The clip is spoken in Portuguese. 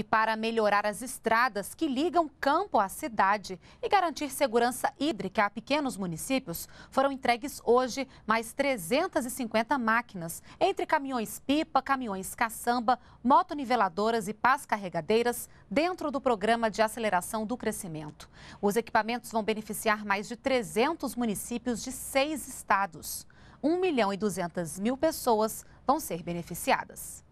e para melhorar as estradas que ligam campo à cidade e garantir segurança hídrica a pequenos municípios, foram entregues hoje mais 350 máquinas, entre caminhões-pipa, caminhões-caçamba, motoniveladoras e pás carregadeiras, dentro do programa de aceleração do crescimento. Os equipamentos vão beneficiar mais de 300 municípios de seis estados. 1 milhão e 200 mil pessoas vão ser beneficiadas.